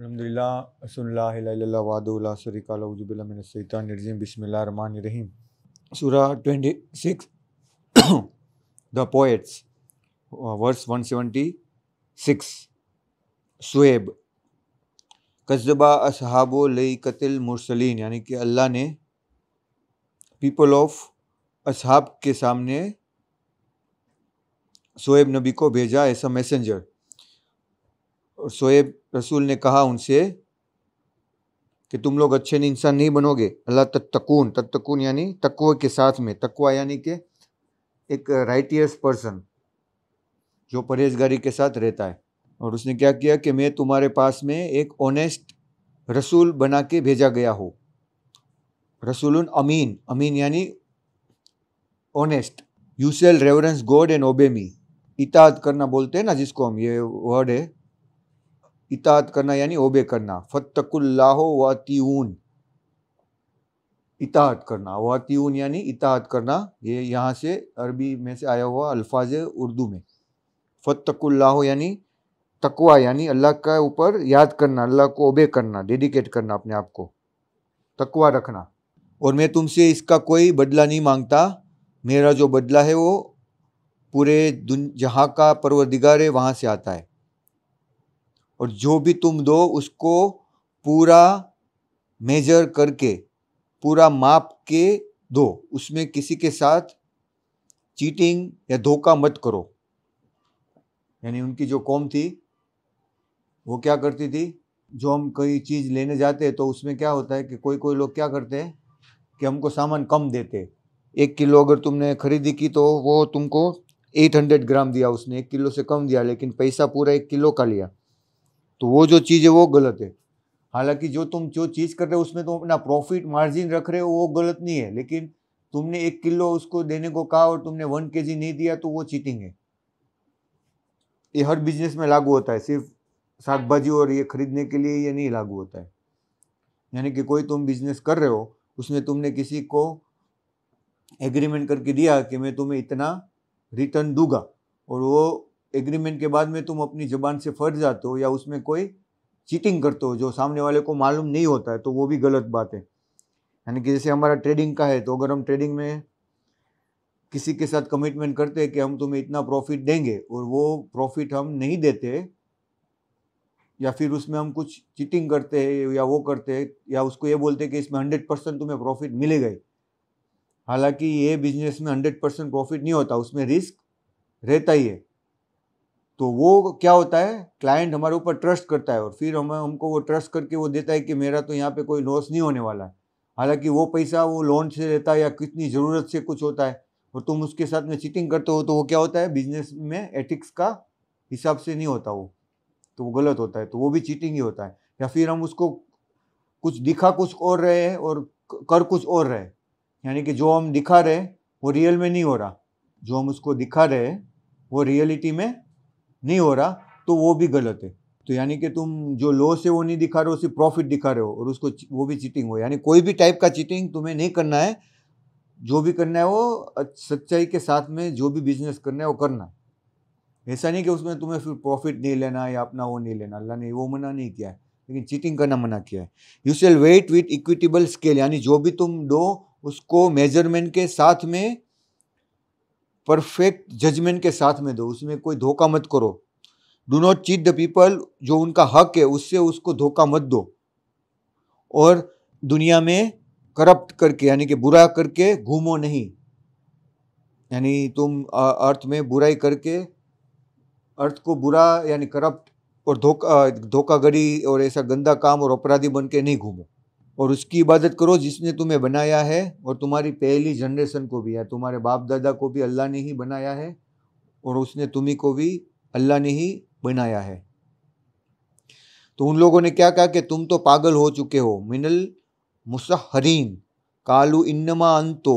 अलहमदिल्ला रमान रहीम सूरा twenty six the poets verse one seventy six Shuaib कस्बा असहाब लई कतिल मुरसलिन यानी कि अल्लाह ने पीपल ऑफ असहाब के सामने शुएब नबी को भेजा ऐसा मैसेंजर और शोएब रसूल ने कहा उनसे कि तुम लोग अच्छे इंसान नहीं बनोगे अल्लाह तत्तकून तत्तकून यानी तकवा के साथ में तकवा यानी कि एक राइटियस पर्सन जो परहेजगारी के साथ रहता है और उसने क्या किया कि मैं तुम्हारे पास में एक ऑनेस्ट रसूल बना के भेजा गया हो रसूल अमीन अमीन यानी honest you shall reverence God and obey me इताद करना बोलते हैं ना जिसको हम ये वर्ड है इतात करना यानी ओबे करना फ़तकुल्लाहो वातीउन इतात करना वातीउन यानी इतात करना ये यहाँ से अरबी में से आया हुआ अल्फाज उर्दू में फ़तकुल्लाहो यानी तकवा यानी अल्लाह का ऊपर याद करना अल्लाह को ओबे करना डेडिकेट करना अपने आप को तकवा रखना और मैं तुमसे इसका कोई बदला नहीं मांगता मेरा जो बदला है वो पूरे जहाँ का परवरदिगार है वहाँ से आता है और जो भी तुम दो उसको पूरा मेजर करके पूरा माप के दो उसमें किसी के साथ चीटिंग या धोखा मत करो यानी उनकी जो कौम थी वो क्या करती थी जो हम कोई चीज़ लेने जाते हैं तो उसमें क्या होता है कि कोई कोई लोग क्या करते हैं कि हमको सामान कम देते एक किलो अगर तुमने खरीदी की तो वो तुमको 800 ग्राम दिया उसने एक किलो से कम दिया लेकिन पैसा पूरा एक किलो का लिया तो वो जो चीज़ है वो गलत है हालांकि जो तुम जो चीज़ कर रहे हो उसमें तुम अपना प्रॉफिट मार्जिन रख रहे हो वो गलत नहीं है लेकिन तुमने एक किलो उसको देने को कहा और तुमने वन के नहीं दिया तो वो चीटिंग है ये हर बिजनेस में लागू होता है सिर्फ साग भाजी और ये खरीदने के लिए ये नहीं लागू होता है यानी कि कोई तुम बिजनेस कर रहे हो उसमें तुमने किसी को एग्रीमेंट करके दिया कि मैं तुम्हें इतना रिटर्न दूंगा और वो एग्रीमेंट के बाद में तुम अपनी ज़बान से फट जाते हो या उसमें कोई चीटिंग करते हो जो सामने वाले को मालूम नहीं होता है तो वो भी गलत बात है यानी कि जैसे हमारा ट्रेडिंग का है तो अगर हम ट्रेडिंग में किसी के साथ कमिटमेंट करते हैं कि हम तुम्हें इतना प्रॉफिट देंगे और वो प्रॉफिट हम नहीं देते या फिर उसमें हम कुछ चीटिंग करते हैं या वो करते हैं या उसको ये बोलते हैं कि इसमें हंड्रेड परसेंट तुम्हें प्रॉफिट मिलेगा ही हालांकि ये बिजनेस में हंड्रेड परसेंट प्रॉफिट नहीं होता उसमें रिस्क रहता ही है तो वो क्या होता है क्लाइंट हमारे ऊपर ट्रस्ट करता है और फिर हमें हमको वो ट्रस्ट करके वो देता है कि मेरा तो यहाँ पे कोई लॉस नहीं होने वाला है हालांकि वो पैसा वो लोन से लेता है या कितनी ज़रूरत से कुछ होता है और तुम उसके साथ में चीटिंग करते हो तो वो क्या होता है बिजनेस में एथिक्स का हिसाब से नहीं होता वो तो वो गलत होता है तो वो भी चीटिंग ही होता है या फिर हम उसको कुछ दिखा कुछ और रहे हैं और कर कुछ और रहे यानी कि जो हम दिखा रहे वो रियल में नहीं हो रहा जो हम उसको दिखा रहे वो रियलिटी में नहीं हो रहा तो वो भी गलत है तो यानी कि तुम जो लॉस है वो नहीं दिखा रहे हो सिर्फ प्रॉफिट दिखा रहे हो और उसको वो भी चीटिंग हो यानी कोई भी टाइप का चीटिंग तुम्हें नहीं करना है जो भी करना है वो सच्चाई के साथ में जो भी बिजनेस करना है वो करना ऐसा नहीं कि उसमें तुम्हें फिर प्रॉफिट नहीं लेना या अपना वो नहीं लेना अल्लाह ने वो मना नहीं किया है लेकिन चीटिंग करना मना किया है you shall weigh with equitable scale यानी जो भी तुम दो उसको मेजरमेंट के साथ में परफेक्ट जजमेंट के साथ में दो उसमें कोई धोखा मत करो do not cheat the people जो उनका हक है उससे उसको धोखा मत दो और दुनिया में करप्ट करके यानी कि बुरा करके घूमो नहीं यानी तुम अर्थ में बुराई करके अर्थ को बुरा यानी करप्ट और धोखा धोखागड़ी और ऐसा गंदा काम और अपराधी बन के नहीं घूमो और उसकी इबादत करो जिसने तुम्हें बनाया है और तुम्हारी पहली जनरेशन को भी है तुम्हारे बाप दादा को भी अल्लाह ने ही बनाया है और उसने तुम्ही को भी अल्लाह ने ही बनाया है तो उन लोगों ने क्या कहा कि तुम तो पागल हो चुके हो मिनल मुसहरीन कालू इन्नमा अंतो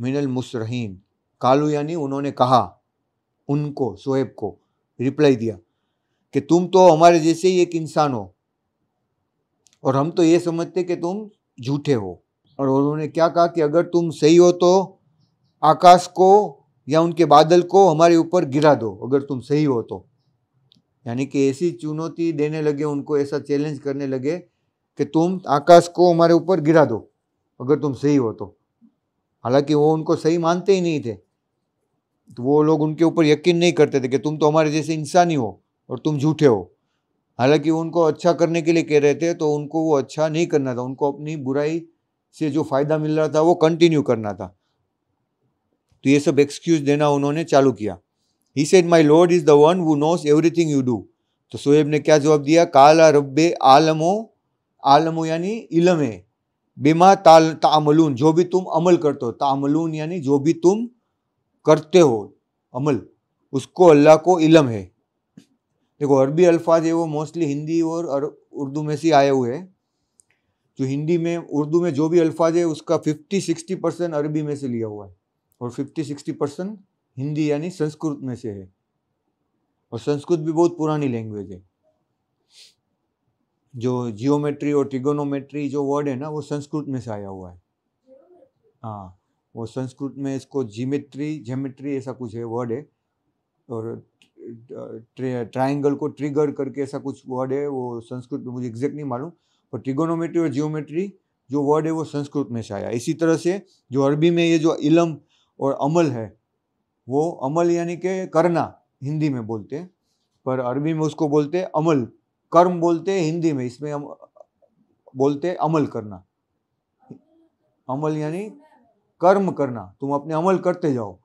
मिनल मुसरहीन कालू यानी उन्होंने कहा उनको शोएब को रिप्लाई दिया कि तुम तो हमारे जैसे ही एक इंसान हो और हम तो ये समझते कि तुम झूठे हो और उन्होंने क्या कहा कि अगर तुम सही हो तो आकाश को या उनके बादल को हमारे ऊपर गिरा दो अगर तुम सही हो तो यानी कि ऐसी चुनौती देने लगे उनको ऐसा चैलेंज करने लगे कि तुम आकाश को हमारे ऊपर गिरा दो अगर तुम सही हो तो हालांकि वो उनको सही मानते ही नहीं थे तो वो लोग उनके ऊपर यकीन नहीं करते थे कि तुम तो हमारे जैसे इंसान ही हो और तुम झूठे हो हालांकि उनको अच्छा करने के लिए कह रहे थे तो उनको वो अच्छा नहीं करना था उनको अपनी बुराई से जो फ़ायदा मिल रहा था वो कंटिन्यू करना था तो ये सब एक्सक्यूज देना उन्होंने चालू किया he said my Lord is the one who knows everything you do तो सोएब ने क्या जवाब दिया काला रब्बे आलमो आलमो यानी इलमे है बेमा ताल तामलून जो भी तुम अमल करते हो तामलून यानी जो भी तुम करते हो अमल उसको अल्लाह को इलम है देखो अरबी अल्फाज है वो मोस्टली हिंदी और, उर्दू में से आए हुए हैं जो हिंदी में उर्दू में जो भी अल्फाज है उसका फिफ्टी सिक्सटी परसेंट अरबी में से लिया हुआ है और फिफ्टी सिक्सटी परसेंट हिंदी यानी संस्कृत में से है और संस्कृत भी बहुत पुरानी लैंग्वेज है जो जियोमेट्री और टिगोनोमेट्री जो वर्ड है ना वो संस्कृत में से आया हुआ है हाँ वो संस्कृत में इसको जीमेट्री जेमेट्री ऐसा कुछ है वर्ड है और ट्राइंगल को ट्रिगर करके ऐसा कुछ वर्ड है वो संस्कृत में मुझे एग्जैक्ट नहीं मालूम पर ट्रिगोनोमेट्री और जियोमेट्री जो वर्ड है वो संस्कृत में से आया इसी तरह से जो अरबी में ये जो इलम और अमल है वो अमल यानी कि करना हिंदी में बोलते हैं पर अरबी में उसको बोलते हैं अमल कर्म बोलते हैं हिंदी में इसमें हम बोलते हैं अमल करना अमल यानी कर्म करना तुम अपने अमल करते जाओ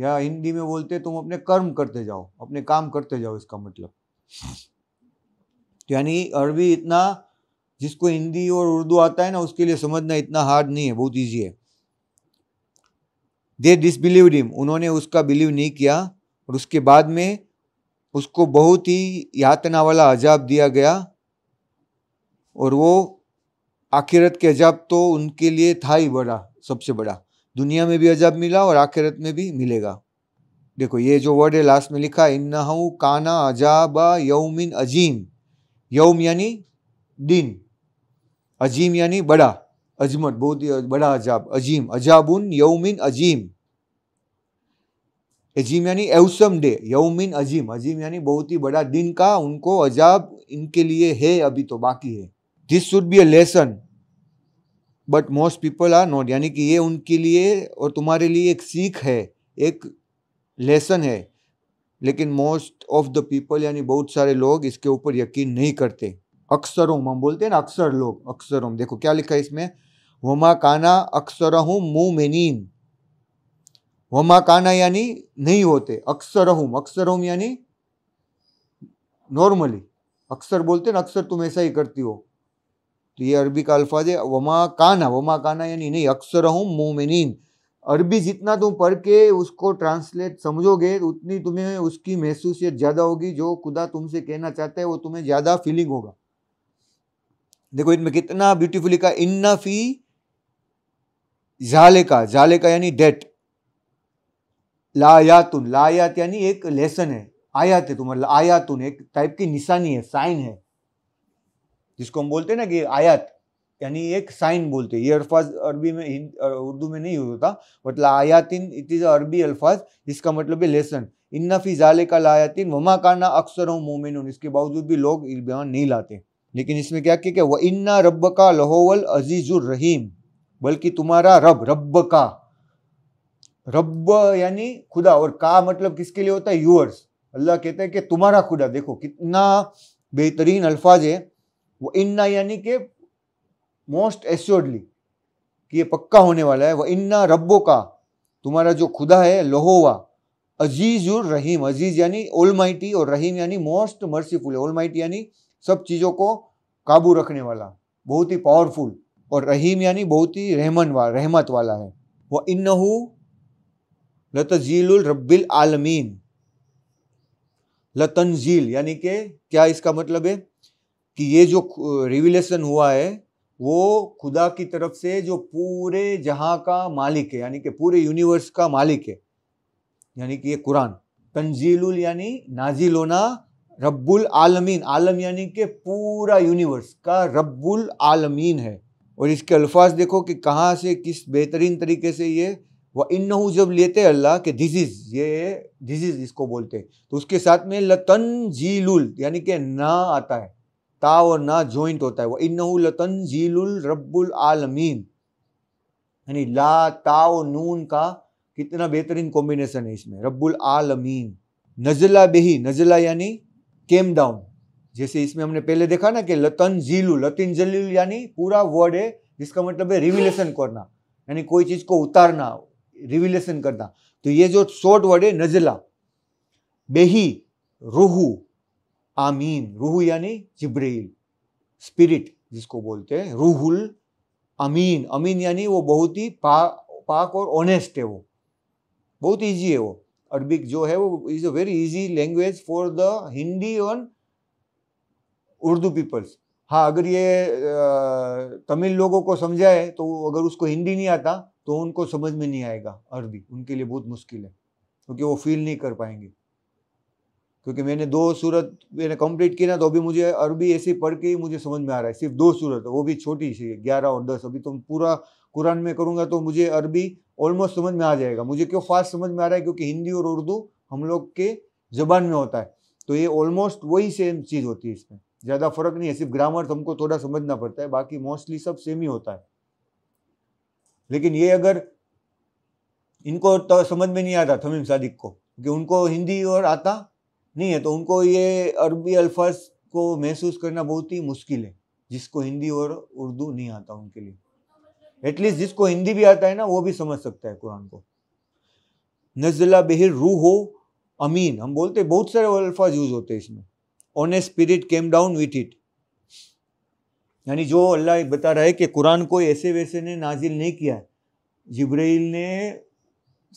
या हिंदी में बोलते तुम अपने कर्म करते जाओ अपने काम करते जाओ इसका मतलब तो यानी अरबी इतना जिसको हिंदी और उर्दू आता है ना उसके लिए समझना इतना हार्ड नहीं है बहुत ईजी है दे डिसबिलीव डिम उन्होंने उसका बिलीव नहीं किया और उसके बाद में उसको बहुत ही यातना वाला अजाब दिया गया और वो आखिरत के अजाब तो उनके लिए था ही बड़ा सबसे बड़ा दुनिया में भी अजब मिला और आखिरत में भी मिलेगा देखो ये जो वर्ड है लास्ट में लिखा इन्ना काना अजाब यौमिन अजीम यौम यानी दिन अजीम यानी बड़ा अजमत बहुत ही बड़ा अजाब अजीम अजाबुन यौमिन अजीम अजीम यानी एवसम डे यौमिन अजीम अजीम यानी बहुत ही बड़ा दिन का उनको अजाब इनके लिए है अभी तो बाकी है this should be a lesson but most people are not यानी कि ये उनके लिए और तुम्हारे लिए एक सीख है एक लेसन है लेकिन मोस्ट ऑफ द पीपल यानी बहुत सारे लोग इसके ऊपर यकीन नहीं करते अक्सरों हम बोलते हैं ना अक्सर लोग अक्सरों देखो क्या लिखा है इसमें वमा काना अक्सर हूँ मोमिनीन वमा काना यानी नहीं होते अक्सर हम अक्सर हम यानी नॉर्मली अक्सर बोलते ना अक्सर तुम ऐसा ही करती हो तो ये अरबी का अल्फाज है वमा काना वमा काना यानी नहीं अक्सर हूँ मोमिन अरबी जितना तुम पढ़ के उसको ट्रांसलेट समझोगे उतनी तुम्हें उसकी महसूसियत ज़्यादा होगी जो खुदा तुमसे कहना चाहता है वो तुम्हें ज़्यादा फीलिंग होगा देखो इनमें कितना ब्यूटीफुल लिखा इन्ना फी जाले का जाले का यानी डेट लायातुन लायात यानी एक लेसन है आयात है तुम्हारा आयातुन एक टाइप की निशानी है साइन है जिसको हम बोलते हैं ना कि आयत यानी एक साइन बोलते हैं ये अल्फाज अरबी में उर्दू में नहीं होता मतलब आयातिन इट इज़ अरबी अल्फाज जिसका मतलब है लेसन फी जाले का लायातिन वमा काना अक्सर हूँ मोमिन इसके बावजूद भी लोग बयान नहीं लाते लेकिन इसमें क्या क्या व इन्ना रब का लहोवल अजीज़ुर रहीम बल्कि तुम्हारा रब रब का रब यानी खुदा और का मतलब किसके लिए होता है यूअर्स अल्लाह कहते हैं कि तुम्हारा खुदा देखो कितना बेहतरीन अल्फाज है वो इन्ना यानी के मोस्ट एश्योर्डली कि ये पक्का होने वाला है वह इन्ना रब्बो का तुम्हारा जो खुदा है लोहोवा अजीज और रहीम अजीज यानी ओल और रहीम यानी मोस्ट मर्सीफुल ओल यानी सब चीज़ों को काबू रखने वाला बहुत ही पावरफुल और रहीम यानी बहुत ही रहमन वा रहमत वाला है वह इन्नहू लतजील रब्बिल आलमीन लतनजील यानी के क्या इसका मतलब है कि ये जो रिविलेशन हुआ है वो खुदा की तरफ से जो पूरे जहाँ का मालिक है यानी कि पूरे यूनिवर्स का मालिक है यानी कि ये कुरान तंजील यानी नाजिल होना रब्बुल आलमीन आलम यानी कि पूरा यूनिवर्स का रब्बुल आलमीन है और इसके अल्फाज देखो कि कहाँ से किस बेहतरीन तरीके से ये व इन जब लेते अल्लाह के डिजीज़ ये डिजीज़ इसको बोलते हैं तो उसके साथ में लतन जीलुल यानी कि ना आता है ता और ना जॉइंट होता है वो लतन तंजीलुल रब्बुल आलमीन यानी ला ता और नून का कितना बेहतरीन कॉम्बिनेशन है इसमें रब्बुल आलमीन नजला बेही नजला यानी केम डाउन जैसे इसमें हमने पहले देखा ना कि लतन जीलू लतिन जलील यानी पूरा वर्ड है जिसका मतलब है रिविलेशन करना यानी कोई चीज़ को उतारना रिविलेशन करना तो ये जो शॉर्ट वर्ड है नजला बेही रूहू आमीन रूह यानी जिब्रील स्पिरिट जिसको बोलते हैं रूहुल अमीन अमीन यानी वो बहुत ही पा पाक और ऑनेस्ट है वो बहुत ईजी है वो अरबिक जो है वो is a very easy language for the Hindi और उर्दू पीपल्स हाँ अगर ये तमिल लोगों को समझाए तो अगर उसको हिंदी नहीं आता तो उनको समझ में नहीं आएगा अरबी उनके लिए बहुत मुश्किल है क्योंकि वो फील नहीं कर पाएंगे क्योंकि मैंने दो सूरत मैंने कंप्लीट की ना तो अभी मुझे अरबी ऐसी पढ़ के ही मुझे समझ में आ रहा है सिर्फ दो सूरत वो भी छोटी सी ग्यारह और दस अभी तो पूरा कुरान में करूँगा तो मुझे अरबी ऑलमोस्ट समझ में आ जाएगा मुझे क्यों फास्ट समझ में आ रहा है क्योंकि हिंदी और उर्दू हम लोग के ज़बान में होता है तो ये ऑलमोस्ट वही सेम चीज़ होती है इसमें ज़्यादा फर्क नहीं है सिर्फ ग्रामर तो हमको थोड़ा समझना पड़ता है बाकी मोस्टली सब सेम ही होता है लेकिन ये अगर इनको तो समझ में नहीं आता थमीम सादिक को क्योंकि उनको हिंदी और आता नहीं है तो उनको ये अरबी अल्फाज को महसूस करना बहुत ही मुश्किल है जिसको हिंदी और उर्दू नहीं आता उनके लिए एटलीस्ट जिसको हिंदी भी आता है ना वो भी समझ सकता है कुरान को नजला बेहर रूह हो अमीन हम बोलते बहुत सारे अल्फाज यूज होते हैं इसमें a spirit came down with it यानी जो अल्लाह बता रहा है कि कुरान को ऐसे वैसे ने नाजिल नहीं किया है जिब्राइल ने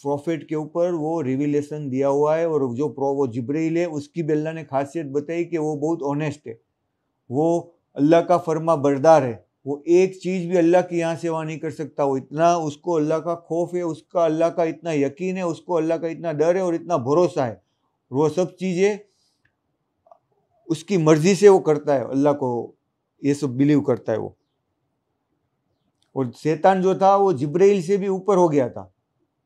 प्रॉफिट के ऊपर वो रिविलेशन दिया हुआ है और जो प्रो वो जिब्रील है उसकी भी अल्लाह ने खासियत बताई कि वो बहुत ऑनेस्ट है वो अल्लाह का फर्मा बरदार है वो एक चीज़ भी अल्लाह की यहाँ से वहाँ नहीं कर सकता वो इतना उसको अल्लाह का खौफ है उसका अल्लाह का इतना यकीन है उसको अल्लाह का इतना डर है और इतना भरोसा है वो सब चीज़ें उसकी मर्ज़ी से वो करता है अल्लाह को ये सब बिलीव करता है वो और शैतान जो था वो जिब्राइल से भी ऊपर हो गया था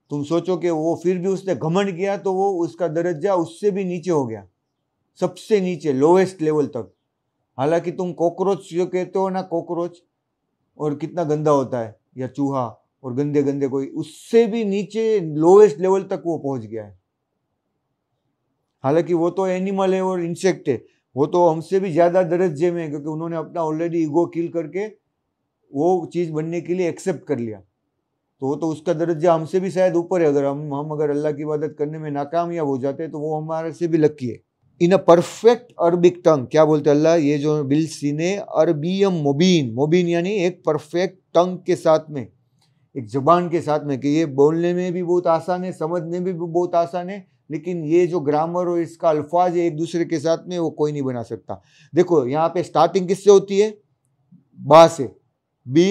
तुम सोचो कि वो फिर भी उसने घमंड किया तो वो उसका दर्जा उससे भी नीचे हो गया सबसे नीचे लोवेस्ट लेवल तक हालांकि तुम कॉकरोच जो कहते हो ना कॉकरोच और कितना गंदा होता है या चूहा और गंदे गंदे कोई उससे भी नीचे लोवेस्ट लेवल तक वो पहुंच गया है हालांकि वो तो एनिमल है और इंसेक्ट है वो तो हमसे भी ज़्यादा दर्जे में है क्योंकि उन्होंने अपना ऑलरेडी ईगो किल करके वो चीज़ बनने के लिए एक्सेप्ट कर लिया तो वो तो उसका दर्जा हमसे भी शायद ऊपर है अगर हम हम अगर अल्लाह की इबादत करने में नाकामयाब हो जाते तो वो हमारे से भी लक्की है इन अ परफेक्ट अरबिक टंग क्या बोलते अल्लाह ये जो बिल सीने अरबियम मुबीन मुबीन यानी एक परफेक्ट टंग के साथ में एक जबान के साथ में कि ये बोलने में भी बहुत आसान है समझने में भी बहुत आसान है लेकिन ये जो ग्रामर और इसका अल्फाज एक दूसरे के साथ में वो कोई नहीं बना सकता देखो यहाँ पे स्टार्टिंग किससे होती है बा से बी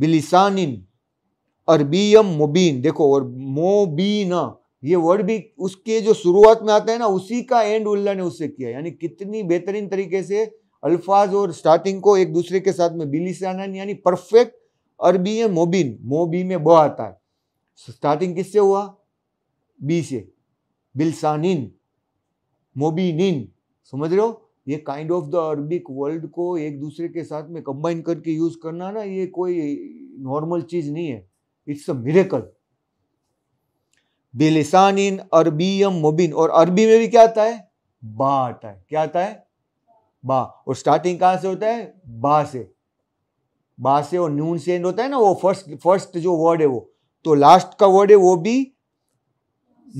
बिलिसानिन अरबीयम मुबीन देखो और मोबीना ये वर्ड भी उसके जो शुरुआत में आता है ना उसी का एंड उल्ला ने उससे किया यानी कितनी बेहतरीन तरीके से अल्फाज और स्टार्टिंग को एक दूसरे के साथ में बिली यानी परफेक्ट अरबी है मोबिन मोबी में ब आता है स्टार्टिंग किससे हुआ बी से बिलसानिन मोबीनिन समझ रहे हो ये kind of the Arabic world को एक दूसरे के साथ में कंबाइन करके यूज़ करना ना ये कोई नॉर्मल चीज़ नहीं है इट्स अ मिरेकल बेलिसान इन अरबीयम मुबिन और अरबी में भी क्या आता है बा आता है क्या आता है बा और स्टार्टिंग कहां से होता है बा से बा से और नून से एंड होता है ना वो फर्स्ट फर्स्ट जो वर्ड है वो तो लास्ट का वर्ड है वो भी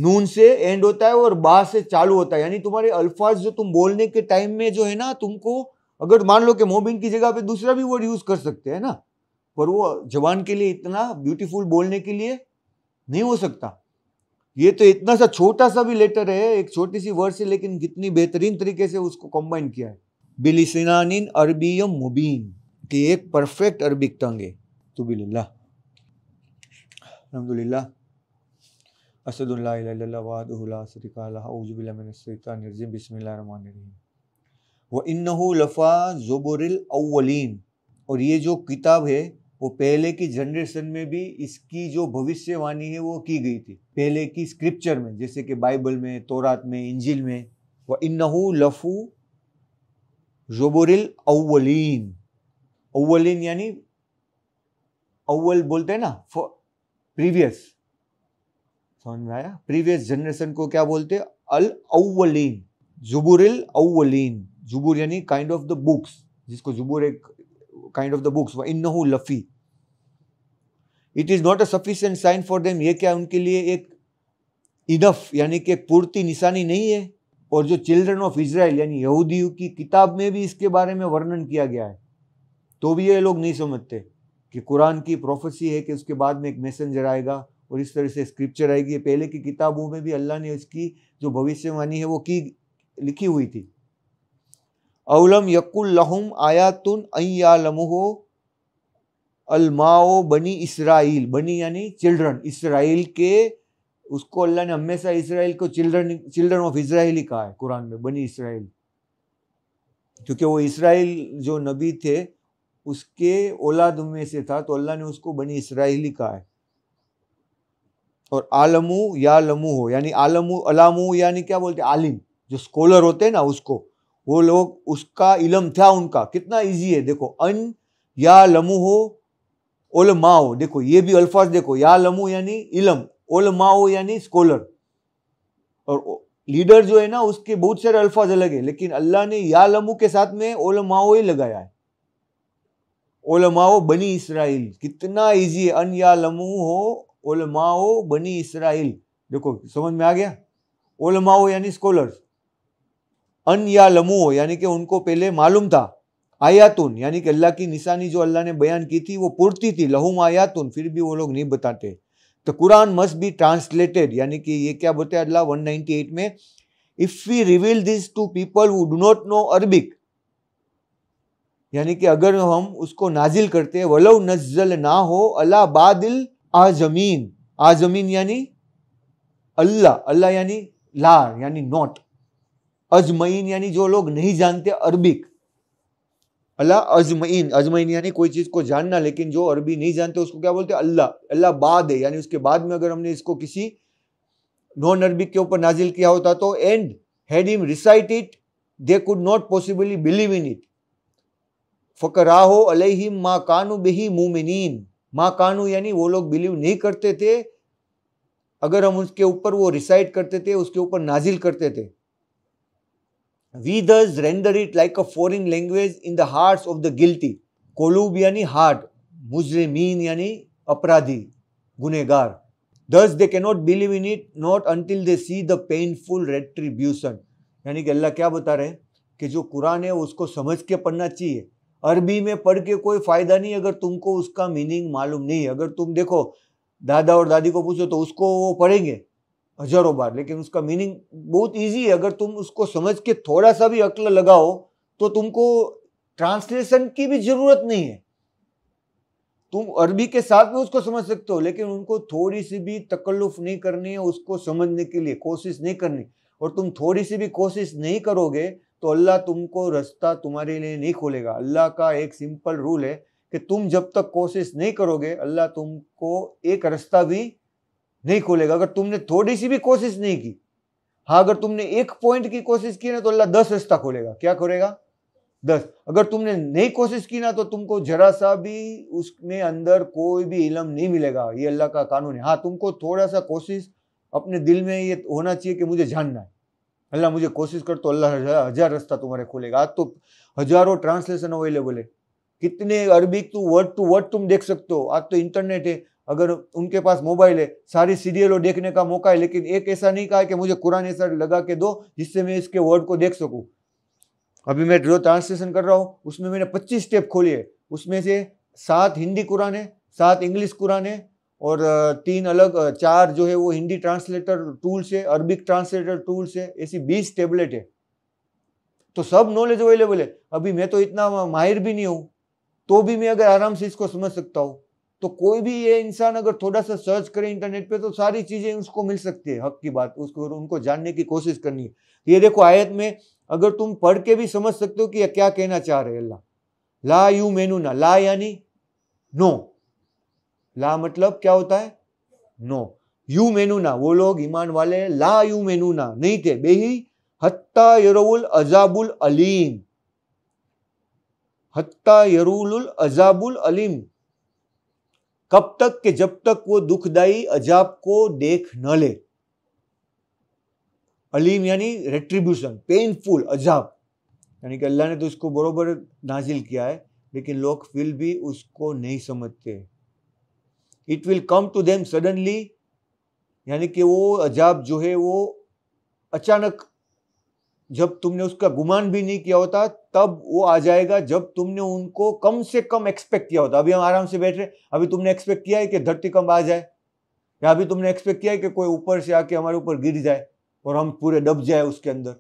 नून से एंड होता है और बा से चालू होता है यानी तुम्हारे अल्फाज जो तुम बोलने के टाइम में जो है ना तुमको अगर मान लो कि मोबिन की जगह पे दूसरा भी वर्ड यूज कर सकते हैं ना पर वो जवान के लिए इतना ब्यूटीफुल बोलने के लिए नहीं हो सकता ये तो इतना सा छोटा सा भी लेटर है एक छोटी सी वर्ड से लेकिन कितनी बेहतरीन तरीके से उसको कंबाइन किया है बिलिसनानिन अरबीयम मुबीन कि एक परफेक्ट अरबिक टंग है तो बिल्ला अलहमदिल्ला असदुल्लासरिकाजिबिल्लाजीम बसमीम व इन लफ़ा ज़ुबुरअलिन और ये जो किताब है वो पहले की जनरेशन में भी इसकी जो भविष्यवाणी है वो की गई थी पहले की स्क्रिप्चर में जैसे कि बाइबल में तोरात में इंजिल में वह इन्नहू लफू जोबोरिल अव्वलीन अव्वलीन यानी अव्वल बोलते हैं ना प्रीवियस समझ में आया प्रीवियस जनरेशन को क्या बोलते अल अव्वलीन जुबुरिल अव्वलीन जुबुर यानी काइंड ऑफ द बुक्स जिसको जुबुर एक kind of the books इन्नहू लफ़ी it is not a sufficient sign for them ये क्या उनके लिए एक इनफ यानी कि पूर्ति निशानी नहीं है और जो चिल्ड्रन ऑफ इसराइल यानी यहूदियों की किताब में भी इसके बारे में वर्णन किया गया है तो भी ये लोग नहीं समझते कि कुरान की प्रोफेसी है कि उसके बाद में एक मैसेंजर आएगा और इस तरह से स्क्रिप्चर आएगी पहले की किताबों में भी अल्लाह ने इसकी जो भविष्यवाणी है वो की लिखी हुई थी अवलम यकुल्लहुम आयातुन अयालमहो अलमाओ बनी इसराइल बनी यानी चिल्ड्रन इसराइल के उसको अल्लाह ने हमेशा इसराइल को चिल्ड्रन चिल्ड्रन ऑफ इसराइल ही कहा है कुरान में बनी इसराइल क्योंकि वो इसराइल जो नबी थे उसके औलाद में से था तो अल्लाह ने उसको बनी इसराइल ही कहा है और आलमू या लमू हो यानी आलमू अलामू यानी क्या बोलते आलिम जो स्कॉलर होते हैं ना उसको वो लोग उसका इलम था उनका कितना इजी है देखो अन या लमू हो ओल माओ देखो ये भी अल्फाज देखो या लमू यानी इलम ओल माओ यानी स्कॉलर और लीडर जो है ना उसके बहुत सारे अल्फाज अलग है लेकिन अल्लाह ने या लमू के साथ में ओल माओ ही लगाया है ओल माओ बनी इसराइल कितना इजी है अन या लमू हो ओल माओ बनी इसराइल देखो समझ में आ गया ओलमाओ यानी स्कॉलर अन या लमो यानी कि उनको पहले मालूम था आयातुन यानी कि अल्लाह की निशानी जो अल्लाह ने बयान की थी वो पूर्ति थी लहूम आयातुन फिर भी वो लोग नहीं बताते तो कुरान मस्ट बी ट्रांसलेटेड यानी कि ये क्या हैं अल्लाह 198 में if we reveal this to people who do not know Arabic यानी कि अगर हम उसको नाजिल करते हैं वलो नजल ना हो अला बादिल आ जमीन आ जमीन यानी अल्लाह अल्लाह यानी ला यानी नॉट अजमैन यानी जो लोग नहीं जानते अरबिक अल्लाह अजमैन अजमैन यानी कोई चीज़ को जानना लेकिन जो अरबी नहीं जानते उसको क्या बोलते अल्लाह अल्लाह बाद है यानी उसके बाद में अगर हमने इसको किसी नॉन अरबिक के ऊपर नाजिल किया होता तो and had him recite it they could not possibly believe in it फ़कराहो अलहिम माँ कानू बेही मोमिन माँ कानू यानी वो लोग बिलीव नहीं करते थे अगर हम उसके ऊपर वो रिसाइट करते थे उसके ऊपर नाजिल करते थे We thus render it like a foreign language in the hearts of the guilty. कोलूब यानी हार्ट mujrimin यानी अपराधी गुनेगार thus they can not believe in it not they they see the painful retribution यानी कि अल्लाह क्या बता रहे हैं कि जो कुरान है उसको समझ के पढ़ना चाहिए अरबी में पढ़ के कोई फ़ायदा नहीं अगर तुमको उसका मीनिंग मालूम नहीं अगर तुम देखो दादा और दादी को पूछो तो उसको वो पढ़ेंगे हजारों बार लेकिन उसका मीनिंग बहुत इजी है अगर तुम उसको समझ के थोड़ा सा भी अक्ल लगाओ तो तुमको ट्रांसलेशन की भी जरूरत नहीं है तुम अरबी के साथ में उसको समझ सकते हो लेकिन उनको थोड़ी सी भी तकल्लुफ नहीं करनी है उसको समझने के लिए कोशिश नहीं करनी और तुम थोड़ी सी भी कोशिश नहीं करोगे तो अल्लाह तुमको रास्ता तुम्हारे लिए नहीं खोलेगा अल्लाह का एक सिंपल रूल है कि तुम जब तक कोशिश नहीं करोगे अल्लाह तुमको एक रास्ता भी नहीं खोलेगा अगर तुमने थोड़ी सी भी कोशिश नहीं की हाँ अगर तुमने एक पॉइंट की कोशिश की ना तो अल्लाह दस रास्ता खोलेगा क्या खोलेगा दस अगर तुमने नहीं कोशिश की ना तो तुमको जरा सा भी उसमें अंदर कोई भी इलम नहीं मिलेगा ये अल्लाह का कानून है हाँ तुमको थोड़ा सा कोशिश अपने दिल में ये होना चाहिए कि मुझे जानना है अल्लाह मुझे कोशिश कर तो अल्लाह हजार रास्ता तुम्हारे खोलेगा आज तो हजारों ट्रांसलेशन अवेलेबल है कितने अरबिक तू वर्ड टू वर्ड तुम देख सकते हो आज तो इंटरनेट है अगर उनके पास मोबाइल है सारी सीरियलों देखने का मौका है लेकिन एक ऐसा नहीं कहा कि मुझे कुरान ऐसा लगा के दो जिससे मैं इसके वर्ड को देख सकूँ अभी मैं जो ट्रांसलेशन कर रहा हूँ उसमें मैंने पच्चीस स्टेप खोली है उसमें से सात हिंदी कुरान है सात इंग्लिश कुरान है और तीन अलग चार जो है वो हिंदी ट्रांसलेटर टूल से अरबिक ट्रांसलेटर टूल से ऐसी बीस टेबलेट है तो सब नॉलेज अवेलेबल है अभी मैं तो इतना माहिर भी नहीं हूँ तो भी मैं अगर आराम से इसको समझ सकता हूँ तो कोई भी ये इंसान अगर थोड़ा सा सर्च करे इंटरनेट पे तो सारी चीजें उसको मिल सकती है हक की बात उसको उनको जानने की कोशिश करनी है ये देखो आयत में अगर तुम पढ़ के भी समझ सकते हो कि क्या कहना चाह रहे अल्लाह ला यू मेनू ना ला यानी नो ला मतलब क्या होता है नो यू मेनू ना वो लोग ईमान वाले ला यू मेनू ना नहीं थे बेही हत्ता यरुल अजाबुल अलीम हत्ता यरूल अजाबुल अलीम कब तक कि जब तक वो दुखदाई अजाब को देख न ले अलीम यानी रेट्रीब्यूशन पेनफुल अजाब यानी कि अल्लाह ने तो उसको बरोबर नाजिल किया है लेकिन लोग फिर भी उसको नहीं समझते it will come to them suddenly यानी कि वो अजाब जो है वो अचानक जब तुमने उसका गुमान भी नहीं किया होता तब वो आ जाएगा जब तुमने उनको कम से कम एक्सपेक्ट किया होता अभी हम आराम से बैठ रहे अभी तुमने एक्सपेक्ट किया है कि धरती कम आ जाए या अभी तुमने एक्सपेक्ट किया है कि कोई ऊपर से आके हमारे ऊपर गिर जाए और हम पूरे डब जाए उसके अंदर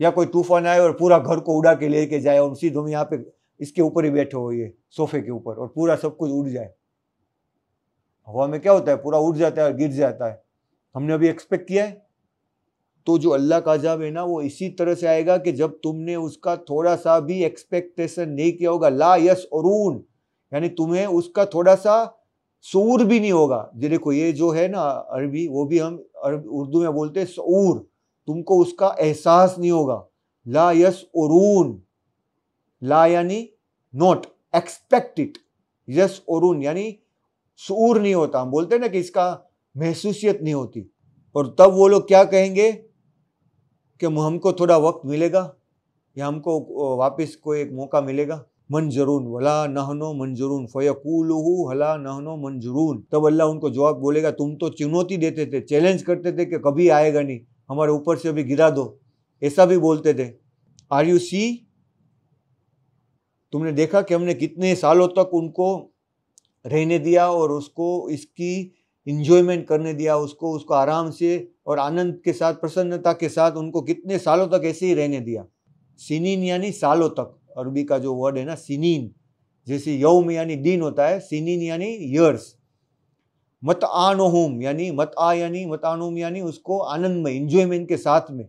या कोई तूफान आए और पूरा घर को उड़ा के लेके जाए और सीधे हम यहाँ पे इसके ऊपर ही बैठे हो ये सोफे के ऊपर और पूरा सब कुछ उड़ जाए हवा में क्या होता है पूरा उड़ जाता है और गिर जाता है हमने अभी एक्सपेक्ट किया है तो जो अल्लाह का अजाब है ना वो इसी तरह से आएगा कि जब तुमने उसका थोड़ा सा भी एक्सपेक्टेशन नहीं किया होगा ला यस अरून यानी तुम्हें उसका थोड़ा सा सूर भी नहीं होगा देखो ये जो है ना अरबी वो भी हम उर्दू में बोलते हैं सऊर तुमको उसका एहसास नहीं होगा ला यस और ला यानी नोट एक्सपेक्ट इट यस ओरून यानी सूर नहीं होता हम बोलते ना कि इसका महसूसियत नहीं होती और तब वो लोग क्या कहेंगे कि हमको थोड़ा वक्त मिलेगा या हमको वापस कोई एक मौका मिलेगा मंजरून वला नहनो मंजरून फ़यकूलू हला नहनो मंजरून तब अल्लाह उनको जवाब बोलेगा तुम तो चुनौती देते थे चैलेंज करते थे कि कभी आएगा नहीं हमारे ऊपर से अभी गिरा दो ऐसा भी बोलते थे आर यू सी तुमने देखा कि हमने कितने सालों तक उनको रहने दिया और उसको इसकी इंजॉयमेंट करने दिया उसको उसको आराम से और आनंद के साथ प्रसन्नता के साथ उनको कितने सालों तक ऐसे ही रहने दिया सिनीन यानी सालों तक अरबी का जो वर्ड है ना सिनीन जैसे यौम यानी दिन होता है सिनीन यानी ईयर्स मत आनोहम यानी मत आ यानी मत आनोम यानी उसको आनंद में इंजॉयमेंट के साथ में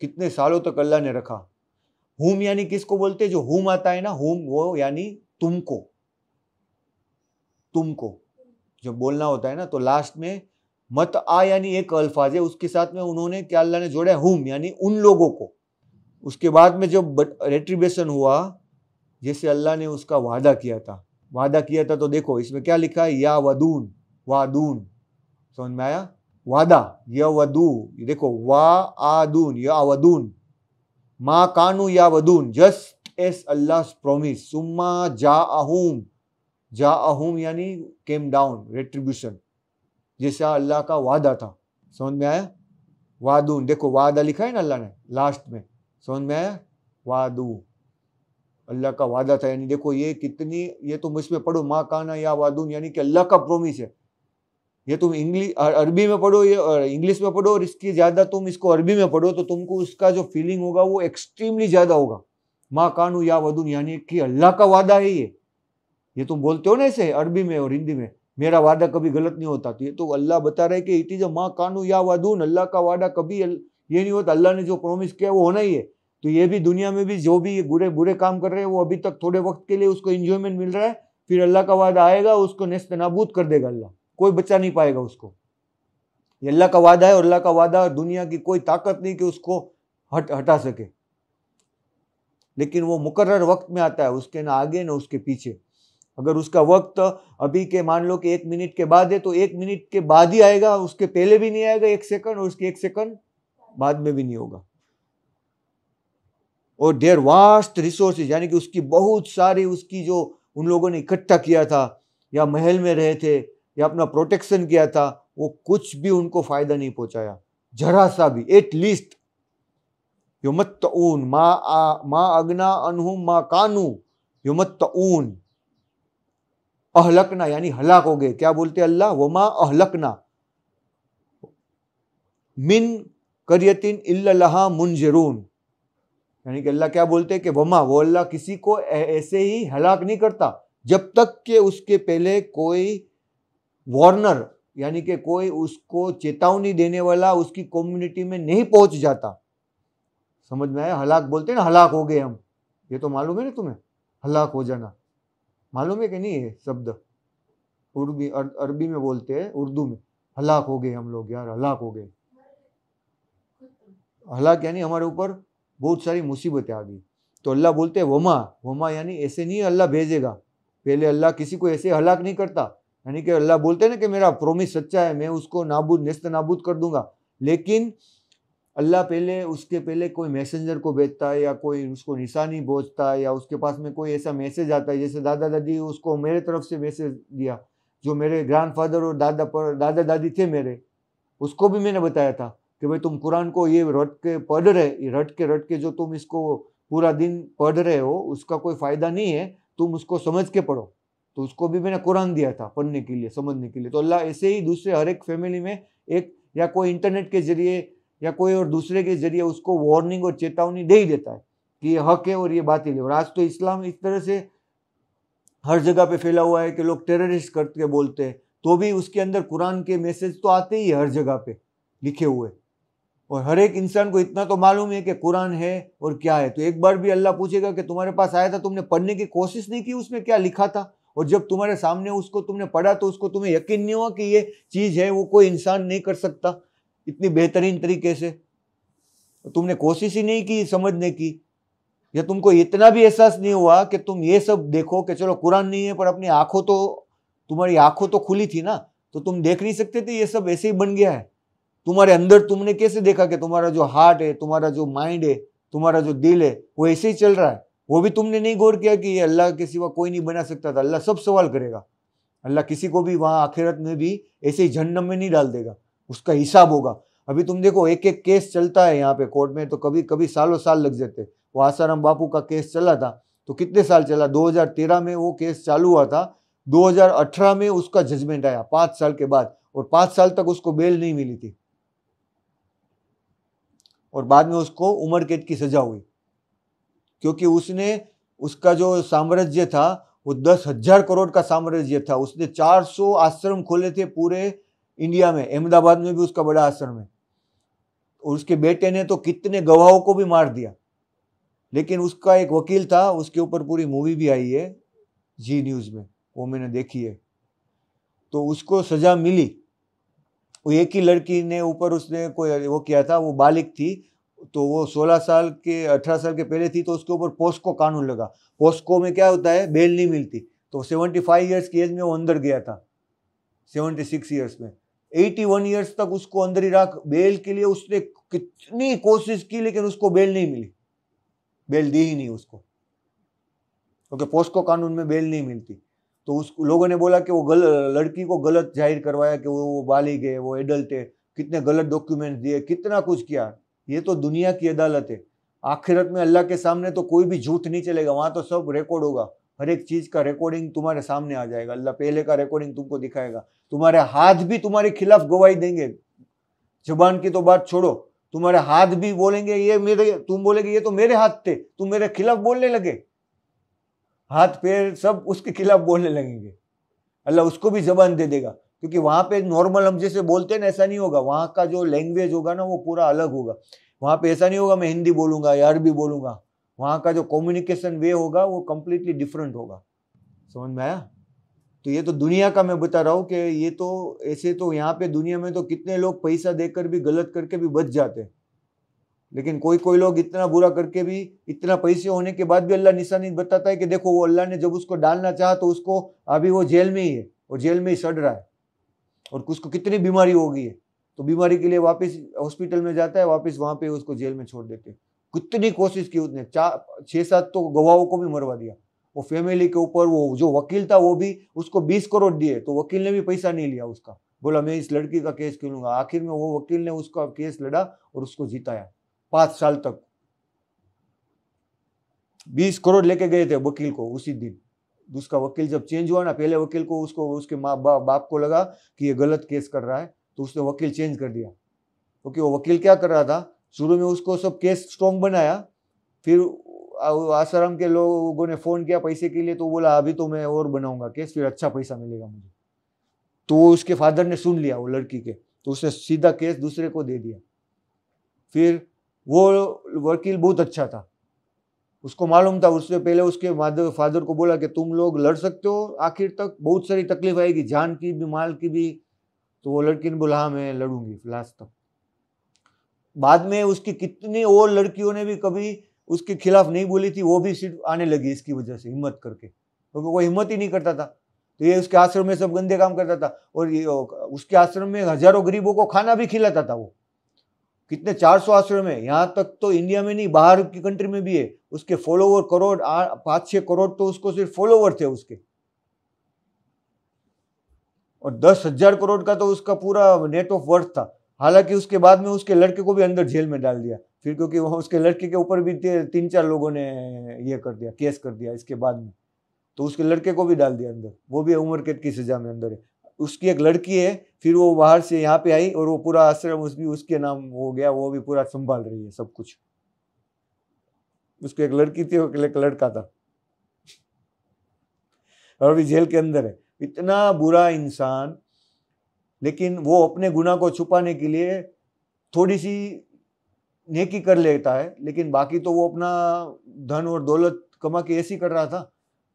कितने सालों तक अल्लाह ने रखा हुम यानी किसको बोलते जो हुम आता है ना हुम वो यानी तुमको तुमको जो बोलना होता है ना तो लास्ट में मत आ यानी एक अल्फाज है उसके साथ में उन्होंने क्या अल्लाह ने जोड़ा हुम यानी उन लोगों को उसके बाद में जो रेट्रीब्यूशन हुआ जैसे अल्लाह ने उसका वादा किया था वादा किया था तो देखो इसमें क्या लिखा है या वदून वादून समझ में आया वादा या वदू देखो वा आदून या वदून मा कानू या वदून जस्ट एस अल्लाह प्रोमिस सुम्मा जा अहूम जा अहूम यानी केम डाउन रेट्रीब्यूशन जैसा अल्लाह का वादा था समझ में आया वादून देखो वादा लिखा है ना अल्लाह ने लास्ट में समझ में आया वादू अल्लाह का वादा था यानी देखो ये कितनी ये तुम इसमें पढ़ो माँ काना या वादून यानी कि अल्लाह का प्रोमिस है ये तुम इंग्लिश अरबी में पढ़ो ये और इंग्लिश में पढ़ो और इसकी ज़्यादा तुम इसको अरबी में पढ़ो तो तुमको उसका जो फीलिंग होगा वो एक्सट्रीमली ज़्यादा होगा माँ कानू या वदून यानी कि अल्लाह का वादा है ये ये तुम तो बोलते हो ना ऐसे अरबी में और हिंदी में मेरा वादा कभी गलत नहीं होता तो ये तो अल्लाह बता रहे कि इट इज़ अ माँ कानू या वादून अल्लाह का वादा कभी ये नहीं होता अल्लाह ने जो प्रोमिस किया वो होना ही है तो ये भी दुनिया में भी जो भी ये बुरे बुरे काम कर रहे हैं वो अभी तक थोड़े वक्त के लिए उसको इंजॉयमेंट मिल रहा है फिर अल्लाह का वादा आएगा उसको नस्त नाबूद कर देगा अल्लाह कोई बचा नहीं पाएगा उसको ये अल्लाह का वादा है और अल्लाह का वादा दुनिया की कोई ताकत नहीं कि उसको हट हटा सके लेकिन वो मुकर्र वक्त में आता है उसके ना आगे ना उसके पीछे अगर उसका वक्त अभी के मान लो कि एक मिनट के बाद है तो एक मिनट के बाद ही आएगा उसके पहले भी नहीं आएगा एक सेकंड और उसके एक सेकंड बाद में भी नहीं होगा और देर वास्ट रिसोर्सेज यानी कि उसकी बहुत सारी उसकी जो उन लोगों ने इकट्ठा किया था या महल में रहे थे या अपना प्रोटेक्शन किया था वो कुछ भी उनको फायदा नहीं पहुंचाया जरा सा भी एटलीस्ट युमत ऊन माँ माँ अग्ना अनहू माँ कानू युमत ऊन अहलकना यानी हलाक हो गए क्या बोलते अल्लाह वमा अहलकना मिन करियतिन इल्लहा मुंजरून यानी कि अल्लाह क्या बोलते हैं कि वमा वो अल्लाह किसी को ऐसे ही हलाक नहीं करता जब तक के उसके पहले कोई वार्नर यानी कि कोई उसको चेतावनी देने वाला उसकी कम्युनिटी में नहीं पहुंच जाता समझ में आया हलाक बोलते हैं ना हलाक हो गए हम ये तो मालूम है ना तुम्हें हलाक हो जाना मालूम है कि नहीं है शब्द उर्दी अरबी में बोलते हैं उर्दू में हलाक हो गए हम लोग यार हलाक हो गए हलाक यानी हमारे ऊपर बहुत सारी मुसीबतें आ गई तो अल्लाह बोलते हैं वमा वमा यानी ऐसे नहीं अल्लाह भेजेगा पहले अल्लाह किसी को ऐसे हलाक नहीं करता यानी कि अल्लाह बोलते हैं ना कि मेरा प्रोमिस सच्चा है मैं उसको नाबूद नस्त नाबूद कर दूंगा लेकिन अल्लाह पहले उसके पहले कोई मैसेंजर को भेजता है या कोई उसको निशानी बोझता है या उसके पास में कोई ऐसा मैसेज आता है जैसे दादा दादी उसको मेरे तरफ से मैसेज दिया जो मेरे ग्रैंडफादर और दादा पर दादा दादी थे मेरे उसको भी मैंने बताया था कि भाई तुम कुरान को ये रट के पढ़ रहे ये रट के रट के जो तुम इसको पूरा दिन पढ़ रहे हो उसका कोई फ़ायदा नहीं है तुम उसको समझ के पढ़ो तो उसको भी मैंने कुरान दिया था पढ़ने के लिए समझने के लिए तो अल्लाह ऐसे ही दूसरे हर एक फैमिली में एक या कोई इंटरनेट के जरिए या कोई और दूसरे के जरिए उसको वार्निंग और चेतावनी दे ही देता है कि ये हक है और ये ही नहीं और आज तो इस्लाम इस तरह से हर जगह पे फैला हुआ है कि लोग टेररिस्ट करके बोलते हैं तो भी उसके अंदर कुरान के मैसेज तो आते ही हर जगह पे लिखे हुए और हर एक इंसान को इतना तो मालूम है कि कुरान है और क्या है तो एक बार भी अल्लाह पूछेगा कि तुम्हारे पास आया था तुमने पढ़ने की कोशिश नहीं की उसमें क्या लिखा था और जब तुम्हारे सामने उसको तुमने पढ़ा तो उसको तुम्हें यकीन नहीं हुआ कि ये चीज़ है वो कोई इंसान नहीं कर सकता इतनी बेहतरीन तरीके से तो तुमने कोशिश ही नहीं की समझने की या तुमको इतना भी एहसास नहीं हुआ कि तुम ये सब देखो कि चलो कुरान नहीं है पर अपनी आंखों तो तुम्हारी आंखों तो खुली थी ना तो तुम देख नहीं सकते थे ये सब ऐसे ही बन गया है तुम्हारे अंदर तुमने कैसे देखा कि तुम्हारा जो हार्ट है तुम्हारा जो माइंड है तुम्हारा जो दिल है वो ऐसे ही चल रहा है वो भी तुमने नहीं गौर किया कि ये अल्लाह के सिवा कोई नहीं बना सकता था अल्लाह सब सवाल करेगा अल्लाह किसी को भी वहाँ आखिरत में भी ऐसे ही झंडम में नहीं डाल देगा उसका हिसाब होगा अभी तुम देखो एक एक केस चलता है यहाँ पे कोर्ट में तो कभी कभी सालों साल लग जाते वो आसाराम बापू का केस चला था तो कितने साल चला 2013 में वो केस चालू हुआ था 2018 में उसका जजमेंट आया पांच साल के बाद और पांच साल तक उसको बेल नहीं मिली थी और बाद में उसको उम्र कैद की सजा हुई क्योंकि उसने उसका जो साम्राज्य था वो दस हजार करोड़ का साम्राज्य था उसने 400 आश्रम खोले थे पूरे इंडिया में अहमदाबाद में भी उसका बड़ा आश्रम है और उसके बेटे ने तो कितने गवाहों को भी मार दिया लेकिन उसका एक वकील था उसके ऊपर पूरी मूवी भी आई है जी न्यूज़ में वो मैंने देखी है तो उसको सज़ा मिली वो एक ही लड़की ने ऊपर उसने कोई वो किया था वो बालिक थी तो वो 16 साल के 18 साल के पहले थी तो उसके ऊपर पोस्को कानून लगा पोस्को में क्या होता है बेल नहीं मिलती तो 75 फाइव ईयर्स की एज में वो अंदर गया था 76 सिक्स ईयर्स में एटी वन ईयर्स तक उसको अंदर ही रख बेल के लिए उसने कितनी कोशिश की लेकिन उसको बेल नहीं मिली बेल दी ही नहीं उसको क्योंकि तो पोस्को कानून में बेल नहीं मिलती तो उस लोगों ने बोला कि वो गल, लड़की को गलत जाहिर करवाया कि वो वो बालिग है वो एडल्ट है कितने गलत डॉक्यूमेंट दिए कितना कुछ किया ये तो दुनिया की अदालत है आखिरत में अल्लाह के सामने तो कोई भी झूठ नहीं चलेगा वहाँ तो सब रिकॉर्ड होगा हर एक चीज़ का रिकॉर्डिंग तुम्हारे सामने आ जाएगा अल्लाह पहले का रिकॉर्डिंग तुमको दिखाएगा तुम्हारे हाथ भी तुम्हारे खिलाफ गवाही देंगे जबान की तो बात छोड़ो तुम्हारे हाथ भी बोलेंगे ये मेरे तुम बोलेगे ये तो मेरे हाथ थे तुम मेरे खिलाफ बोलने लगे हाथ पैर सब उसके खिलाफ बोलने लगेंगे अल्लाह उसको भी जबान दे देगा क्योंकि वहाँ पे नॉर्मल हम जैसे बोलते हैं ना ऐसा नहीं होगा वहाँ का जो लैंग्वेज होगा ना वो पूरा अलग होगा वहाँ पे ऐसा नहीं होगा मैं हिंदी बोलूँगा या अरबी बोलूंगा वहाँ का जो कम्युनिकेशन वे होगा वो कम्प्लीटली डिफरेंट होगा समझ में आया तो ये तो दुनिया का मैं बता रहा हूँ कि ये तो ऐसे तो यहाँ पे दुनिया में तो कितने लोग पैसा देकर भी गलत करके भी बच जाते लेकिन कोई कोई लोग इतना बुरा करके भी इतना पैसे होने के बाद भी अल्लाह निशानी बताता है कि देखो वो अल्लाह ने जब उसको डालना चाहा तो उसको अभी वो जेल में ही है और जेल में ही सड़ रहा है और उसको कितनी बीमारी हो गई है तो बीमारी के लिए वापस हॉस्पिटल में जाता है वापस वहाँ पे उसको जेल में छोड़ देते हैं कितनी कोशिश की उसने चार छः सात तो गवाहों को भी मरवा दिया वो फैमिली के ऊपर वो जो वकील था वो भी उसको बीस करोड़ दिए तो वकील ने भी पैसा नहीं लिया उसका बोला मैं इस लड़की का केस क्यों लूंगा आखिर में वो वकील ने उसका केस लड़ा और उसको जिताया पांच साल तक बीस करोड़ लेके गए थे वकील को उसी दिन उसका वकील जब चेंज हुआ ना पहले वकील को उसको उसके माँ बा, बाप को लगा कि ये गलत केस कर रहा है तो उसने वकील चेंज कर दिया क्योंकि तो वो वकील क्या कर रहा था शुरू में उसको सब केस स्ट्रॉन्ग बनाया फिर आसाराम के लोगों ने फ़ोन किया पैसे के लिए तो बोला अभी तो मैं और बनाऊंगा केस फिर अच्छा पैसा मिलेगा मुझे तो उसके फादर ने सुन लिया वो लड़की के तो उसने सीधा केस दूसरे को दे दिया फिर वो वकील बहुत अच्छा था उसको मालूम था उससे पहले उसके माधव फादर को बोला कि तुम लोग लड़ सकते हो आखिर तक बहुत सारी तकलीफ आएगी जान की भी माल की भी तो वो लड़की ने बोला हाँ मैं लड़ूंगी लास्ट तक बाद में उसकी कितनी और लड़कियों ने भी कभी उसके खिलाफ नहीं बोली थी वो भी सीट आने लगी इसकी वजह से हिम्मत करके क्योंकि तो वो हिम्मत ही नहीं करता था तो ये उसके आश्रम में सब गंदे काम करता था और ये उसके आश्रम में हजारों गरीबों को खाना भी खिलाता था वो कितने 400 आश्रम है यहाँ तक तो इंडिया में नहीं बाहर की कंट्री में भी है उसके फॉलोवर करोड़ पाँच छः करोड़ तो उसको सिर्फ फॉलोवर थे उसके और दस हजार करोड़ का तो उसका पूरा नेट ऑफ वर्थ था हालांकि उसके बाद में उसके लड़के को भी अंदर जेल में डाल दिया फिर क्योंकि वहाँ उसके लड़के के ऊपर भी तीन चार लोगों ने ये कर दिया केस कर दिया इसके बाद में तो उसके लड़के को भी डाल दिया अंदर वो भी उम्र कैद की सजा में अंदर है उसकी एक लड़की है फिर वो बाहर से यहाँ पे आई और वो पूरा आश्रम उस भी उसके नाम हो गया वो भी पूरा संभाल रही है सब कुछ उसकी एक लड़की थी और एक लड़का था और अभी जेल के अंदर है इतना बुरा इंसान लेकिन वो अपने गुना को छुपाने के लिए थोड़ी सी नेकी कर लेता है लेकिन बाकी तो वो अपना धन और दौलत कमा के ऐसी कर रहा था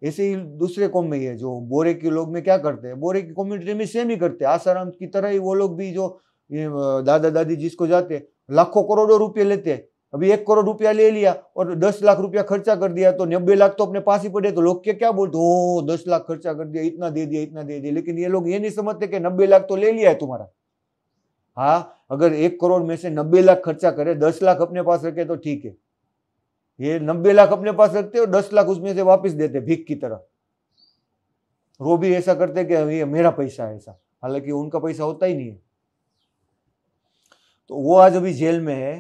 ऐसे ही दूसरे कौम में ही है जो बोरे के लोग में क्या करते हैं बोरे की कम्युनिटी में सेम ही करते हैं आसाराम की तरह ही वो लोग भी जो दादा दादी जिसको जाते लाखों करोड़ों रुपये लेते हैं अभी एक करोड़ रुपया ले लिया और दस लाख रुपया खर्चा कर दिया तो नब्बे लाख तो अपने पास ही पड़े तो लोग क्या क्या बोलते हो दस लाख खर्चा कर दिया इतना दे दिया इतना दे दिया लेकिन ये लोग ये नहीं समझते कि नब्बे लाख तो ले लिया है तुम्हारा हाँ अगर एक करोड़ में से नब्बे लाख खर्चा करे दस लाख अपने पास रखे तो ठीक है ये नब्बे लाख अपने पास रखते और दस लाख उसमें से वापिस देते भीख की तरह वो भी ऐसा करते कि ये मेरा पैसा है ऐसा हालांकि उनका पैसा होता ही नहीं है तो वो आज अभी जेल में है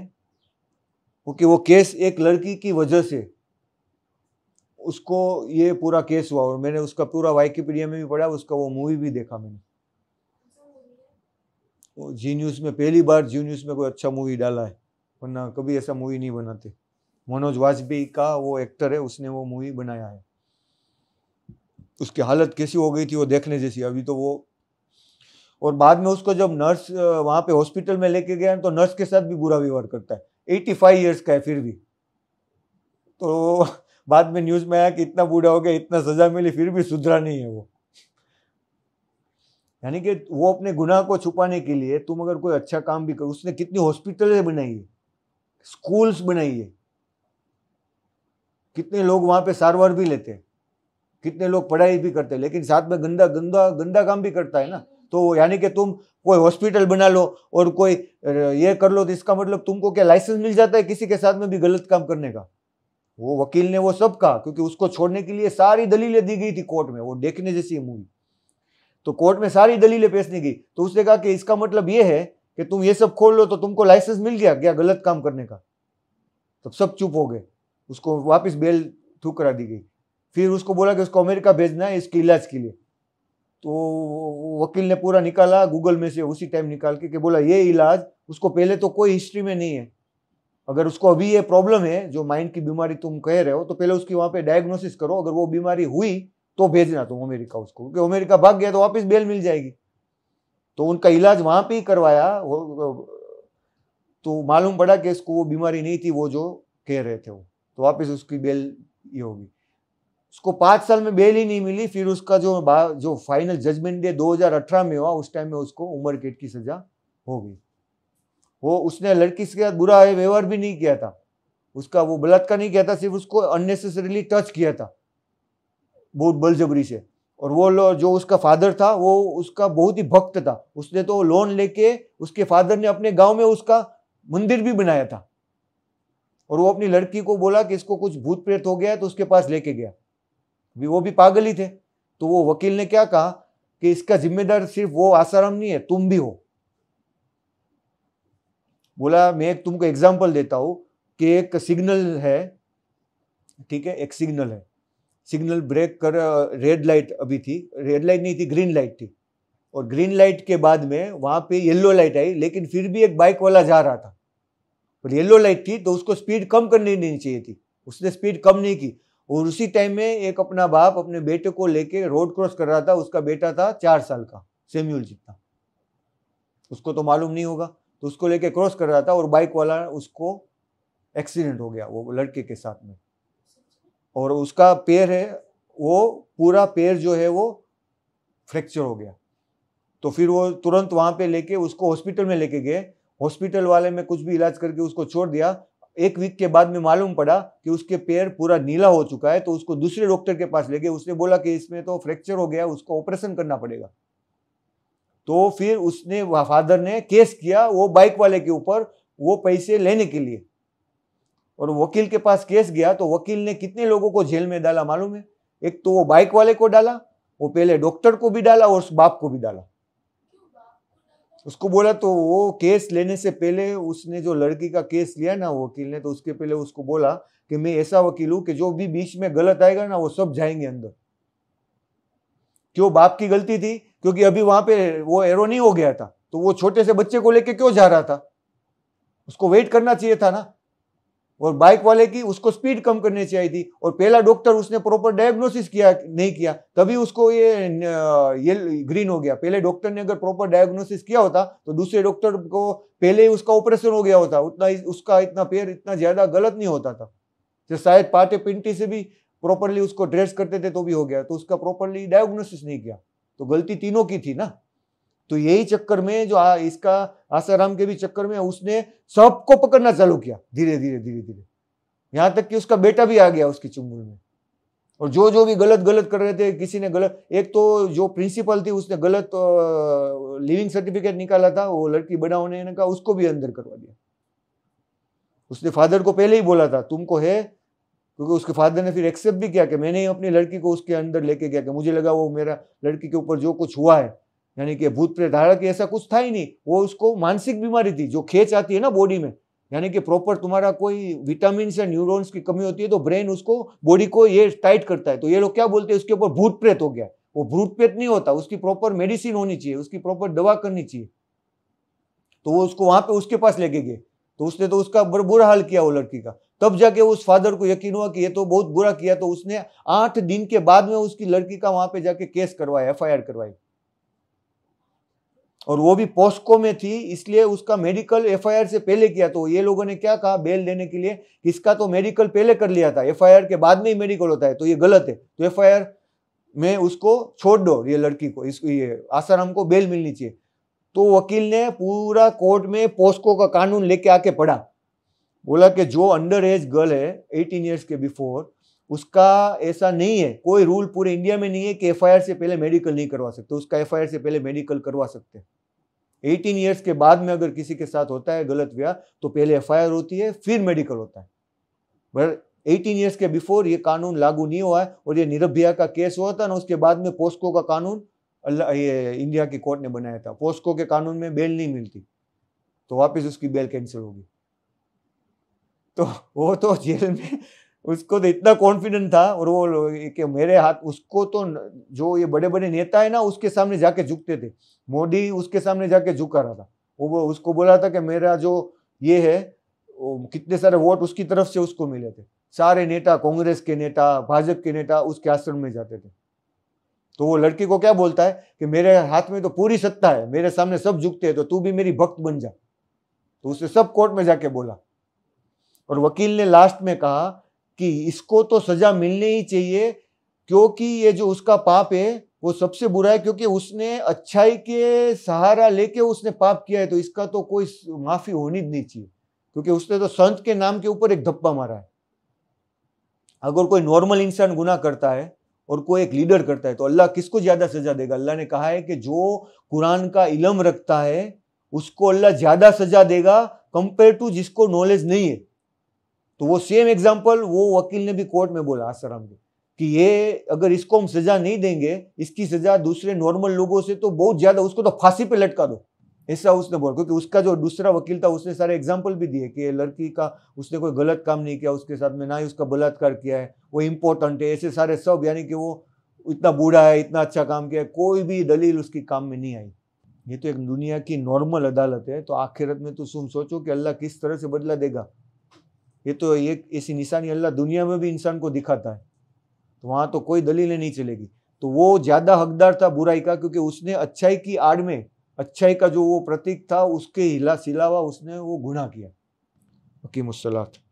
क्योंकि वो केस एक लड़की की वजह से उसको ये पूरा केस हुआ और मैंने उसका पूरा वाइकिपीडिया में भी पढ़ा उसका वो मूवी भी देखा मैंने जी न्यूज़ में पहली बार जी न्यूज़ में कोई अच्छा मूवी डाला है वरना कभी ऐसा मूवी नहीं बनाते मनोज वाजपेयी का वो एक्टर है उसने वो मूवी बनाया है उसकी हालत कैसी हो गई थी वो देखने जैसी अभी तो वो और बाद में उसको जब नर्स वहाँ पे हॉस्पिटल में लेके गया तो नर्स के साथ भी बुरा व्यवहार करता है एटी फाइव ईयर्स का है फिर भी तो बाद में न्यूज़ में आया कि इतना बूढ़ा हो गया इतना सज़ा मिली फिर भी सुधरा नहीं है वो यानी कि वो अपने गुनाह को छुपाने के लिए तुम अगर कोई अच्छा काम भी करो उसने कितनी हॉस्पिटल बनाई है स्कूल्स बनाई है कितने लोग वहाँ पे सारवार भी लेते हैं कितने लोग पढ़ाई भी करते हैं लेकिन साथ में गंदा गंदा गंदा काम भी करता है ना तो यानी कि तुम कोई हॉस्पिटल बना लो और कोई ये कर लो तो इसका मतलब तुमको क्या लाइसेंस मिल जाता है किसी के साथ में भी गलत काम करने का वो वकील ने वो सब कहा क्योंकि उसको छोड़ने के लिए सारी दलीलें दी गई थी कोर्ट में वो देखने जैसी मूवी तो कोर्ट में सारी दलीलें पेश नहीं गई तो उसने कहा कि इसका मतलब ये है कि तुम ये सब खोल लो तो तुमको लाइसेंस मिल गया क्या गलत काम करने का तब सब चुप हो गए उसको वापस बेल ठुकरा दी गई फिर उसको बोला कि उसको अमेरिका भेजना है इसके इलाज के लिए तो वकील ने पूरा निकाला गूगल में से उसी टाइम निकाल के, के बोला ये इलाज उसको पहले तो कोई हिस्ट्री में नहीं है अगर उसको अभी ये प्रॉब्लम है जो माइंड की बीमारी तुम कह रहे हो तो पहले उसकी वहाँ पे डायग्नोसिस करो अगर वो बीमारी हुई तो भेजना तुम अमेरिका उसको क्योंकि अमेरिका भाग गया तो वापस बेल मिल जाएगी तो उनका इलाज वहाँ पे ही करवाया तो मालूम पड़ा कि इसको वो बीमारी नहीं थी वो जो कह रहे थे वो तो वापस उसकी बेल ये होगी उसको पाँच साल में बेल ही नहीं मिली फिर उसका जो जो फाइनल जजमेंट डे 2018 में हुआ उस टाइम में उसको उम्र कैद की सजा हो गई वो उसने लड़की के साथ बुरा व्यवहार भी नहीं किया था उसका वो बलात्कार नहीं किया था सिर्फ उसको अननेसेसरीली टच किया था बहुत बलजबरी से और वो जो उसका फादर था वो उसका बहुत ही भक्त था उसने तो लोन लेके उसके फादर ने अपने गांव में उसका मंदिर भी बनाया था और वो अपनी लड़की को बोला कि इसको कुछ भूत प्रेत हो गया है तो उसके पास लेके गया भी वो भी पागल ही थे तो वो वकील ने क्या कहा कि इसका जिम्मेदार सिर्फ वो आसाराम नहीं है तुम भी हो बोला मैं एक तुमको एग्जाम्पल देता हूं कि एक सिग्नल है ठीक है एक सिग्नल है सिग्नल ब्रेक कर रेड लाइट अभी थी रेड लाइट नहीं थी ग्रीन लाइट थी और ग्रीन लाइट के बाद में वहां पे येलो लाइट आई लेकिन फिर भी एक बाइक वाला जा रहा था पर येलो लाइट थी तो उसको स्पीड कम करनी नहीं चाहिए थी उसने स्पीड कम नहीं की और उसी टाइम में एक अपना बाप अपने बेटे को लेके रोड क्रॉस कर रहा था उसका बेटा था चार साल का सेम्यूल जितना उसको तो मालूम नहीं होगा तो उसको लेके क्रॉस कर रहा था और बाइक वाला उसको एक्सीडेंट हो गया वो लड़के के साथ में और उसका पैर है वो पूरा पैर जो है वो फ्रैक्चर हो गया तो फिर वो तुरंत वहाँ पे लेके उसको हॉस्पिटल में लेके गए हॉस्पिटल वाले में कुछ भी इलाज करके उसको छोड़ दिया एक वीक के बाद में मालूम पड़ा कि उसके पैर पूरा नीला हो चुका है तो उसको दूसरे डॉक्टर के पास ले गए उसने बोला कि इसमें तो फ्रैक्चर हो गया उसको ऑपरेशन करना पड़ेगा तो फिर उसने फादर ने केस किया वो बाइक वाले के ऊपर वो पैसे लेने के लिए और वकील के पास केस गया तो वकील ने कितने लोगों को जेल में डाला मालूम है एक तो वो बाइक वाले को डाला वो पहले डॉक्टर को भी डाला और उस बाप को भी डाला उसको बोला तो वो केस लेने से पहले उसने जो लड़की का केस लिया ना वकील ने तो उसके पहले उसको बोला कि मैं ऐसा वकील हूँ कि जो भी बीच में गलत आएगा ना वो सब जाएंगे अंदर क्यों बाप की गलती थी क्योंकि अभी वहां पे वो एरो नहीं हो गया था तो वो छोटे से बच्चे को लेके क्यों जा रहा था उसको वेट करना चाहिए था ना और बाइक वाले की उसको स्पीड कम करनी चाहिए थी और पहला डॉक्टर उसने प्रॉपर डायग्नोसिस किया नहीं किया तभी उसको ये ये ग्रीन हो गया पहले डॉक्टर ने अगर प्रॉपर डायग्नोसिस किया होता तो दूसरे डॉक्टर को पहले ही उसका ऑपरेशन हो गया होता उतना उसका इतना पैर इतना ज़्यादा गलत नहीं होता था जो तो शायद पाटे पिंटी से भी प्रॉपरली उसको ड्रेस करते थे तो भी हो गया तो उसका प्रॉपरली डायग्नोसिस नहीं किया तो गलती तीनों की थी ना तो यही चक्कर में जो आ, इसका आसाराम के भी चक्कर में उसने सबको पकड़ना चालू किया धीरे धीरे धीरे धीरे यहां तक कि उसका बेटा भी आ गया उसकी चुंगल में और जो जो भी गलत गलत कर रहे थे किसी ने गलत एक तो जो प्रिंसिपल थी उसने गलत लिविंग सर्टिफिकेट निकाला था वो लड़की बड़ा होने का कहा उसको भी अंदर करवा दिया उसने फादर को पहले ही बोला था तुमको है क्योंकि उसके फादर ने फिर एक्सेप्ट भी किया कि मैंने ही अपनी लड़की को उसके अंदर लेके गया कि मुझे लगा वो मेरा लड़की के ऊपर जो कुछ हुआ है यानी कि भूत प्रेत हालांकि ऐसा कुछ था ही नहीं वो उसको मानसिक बीमारी थी जो खेच आती है ना बॉडी में यानी कि प्रॉपर तुम्हारा कोई विटामिन या न्यूरोन्स की कमी होती है तो ब्रेन उसको बॉडी को ये टाइट करता है तो ये लोग क्या बोलते हैं उसके ऊपर भूत प्रेत हो गया वो भूत प्रेत नहीं होता उसकी प्रॉपर मेडिसिन होनी चाहिए उसकी प्रॉपर दवा करनी चाहिए तो वो उसको वहां पे उसके पास लेके गए तो उसने तो उसका बुरा हाल किया वो लड़की का तब जाके उस फादर को यकीन हुआ कि ये तो बहुत बुरा किया तो उसने आठ दिन के बाद में उसकी लड़की का वहां पे जाके केस करवाया एफ करवाई और वो भी पोस्को में थी इसलिए उसका मेडिकल एफआईआर से पहले किया तो ये लोगों ने क्या कहा बेल देने के लिए इसका तो मेडिकल पहले कर लिया था एफआईआर के बाद में ही मेडिकल होता है तो ये गलत है तो एफआईआर में उसको छोड़ दो ये लड़की को इसको ये आसाराम को बेल मिलनी चाहिए तो वकील ने पूरा कोर्ट में पोस्को का कानून लेके आके पढ़ा बोला कि जो अंडर एज गर्ल है एटीन ईयर्स के बिफोर उसका ऐसा नहीं है कोई रूल पूरे इंडिया में नहीं है कि एफ से पहले मेडिकल नहीं करवा सकते उसका एफ से पहले मेडिकल करवा सकते 18 इयर्स के बाद में अगर किसी के साथ होता है गलत व्याह तो पहले एफ होती है फिर मेडिकल होता है पर 18 इयर्स के बिफोर ये कानून लागू नहीं हुआ है और ये निरभ्या का केस हुआ था ना उसके बाद में पोस्को का कानून ये इंडिया की कोर्ट ने बनाया था पोस्को के कानून में बेल नहीं मिलती तो वापस उसकी बेल कैंसिल होगी तो वो तो जेल में उसको तो इतना कॉन्फिडेंट था और वो कि मेरे हाथ उसको तो जो ये बड़े बड़े नेता है ना उसके सामने जाके झुकते थे मोदी उसके सामने जाके झुका रहा था वो उसको बोला था कि मेरा जो ये है कितने सारे वोट उसकी तरफ से उसको मिले थे सारे नेता कांग्रेस के नेता भाजपा के नेता उसके आश्रम में जाते थे तो वो लड़की को क्या बोलता है कि मेरे हाथ में तो पूरी सत्ता है मेरे सामने सब झुकते हैं तो तू भी मेरी भक्त बन जा तो उसने सब कोर्ट में जाके बोला और वकील ने लास्ट में कहा कि इसको तो सजा मिलनी ही चाहिए क्योंकि ये जो उसका पाप है वो सबसे बुरा है क्योंकि उसने अच्छाई के सहारा लेके उसने पाप किया है तो इसका तो कोई माफी होनी नहीं चाहिए क्योंकि उसने तो संत के नाम के ऊपर एक धप्पा मारा है अगर कोई नॉर्मल इंसान गुना करता है और कोई एक लीडर करता है तो अल्लाह किसको ज़्यादा सजा देगा अल्लाह ने कहा है कि जो कुरान का इलम रखता है उसको अल्लाह ज़्यादा सजा देगा कंपेयर टू जिसको नॉलेज नहीं है तो वो सेम एग्जाम्पल वो वकील ने भी कोर्ट में बोला आसाराम हाँ, को कि ये अगर इसको हम सजा नहीं देंगे इसकी सजा दूसरे नॉर्मल लोगों से तो बहुत ज्यादा उसको तो फांसी पे लटका दो ऐसा उसने बोला क्योंकि उसका जो दूसरा वकील था उसने सारे एग्जाम्पल भी दिए कि लड़की का उसने कोई गलत काम नहीं किया उसके साथ में ना ही उसका बलात्कार किया है वो इम्पोर्टेंट है ऐसे सारे सब यानी कि वो इतना बूढ़ा है इतना अच्छा काम किया है कोई भी दलील उसकी काम में नहीं आई ये तो एक दुनिया की नॉर्मल अदालत है तो आखिरत में तो तुम सोचो कि अल्लाह किस तरह से बदला देगा ये तो ये ऐसी निशानी अल्लाह दुनिया में भी इंसान को दिखाता है तो वहाँ तो कोई दलीलें नहीं चलेगी तो वो ज़्यादा हकदार था बुराई का क्योंकि उसने अच्छाई की आड़ में अच्छाई का जो वो प्रतीक था उसके हिला सिलावा उसने वो गुनाह किया हकीम